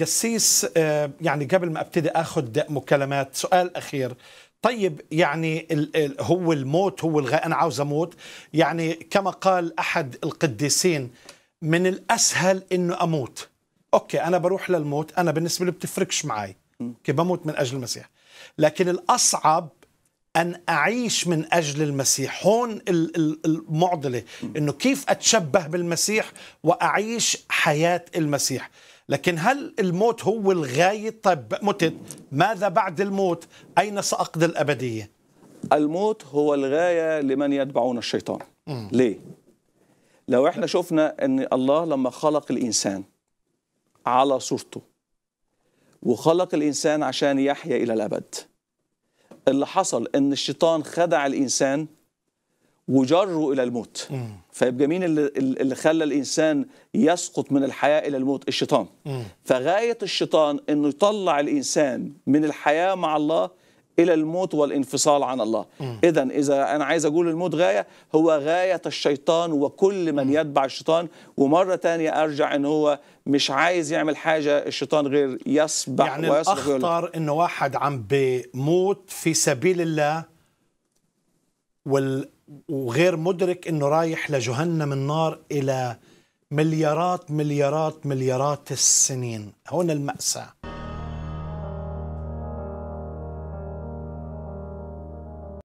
قسيس آه، آه، يعني قبل ما ابتدي اخذ مكالمات سؤال اخير طيب يعني هو الموت هو الغاء انا عاوز اموت يعني كما قال احد القديسين من الاسهل انه اموت اوكي انا بروح للموت انا بالنسبه لي بتفرقش معي اوكي بموت من اجل المسيح لكن الاصعب أن أعيش من أجل المسيح هون المعضلة أنه كيف أتشبه بالمسيح وأعيش حياة المسيح لكن هل الموت هو الغاية طيب متت ماذا بعد الموت أين سأقضي الأبدية الموت هو الغاية لمن يتبعون الشيطان م. ليه لو احنا شفنا ان الله لما خلق الإنسان على صورته وخلق الإنسان عشان يحيا إلى الأبد اللي حصل ان الشيطان خدع الإنسان وجره الى الموت فيبقى مين اللي, اللي خلى الانسان يسقط من الحياه الى الموت الشيطان فغايه الشيطان انه يطلع الانسان من الحياه مع الله الى الموت والانفصال عن الله اذا اذا انا عايز اقول الموت غايه هو غايه الشيطان وكل من يتبع الشيطان ومره تانية ارجع ان هو مش عايز يعمل حاجه الشيطان غير يسبح يعني ويسبح الاخطر انه واحد عم بموت في سبيل الله وال وغير مدرك انه رايح لجهنم النار الى مليارات مليارات مليارات السنين هون المأساة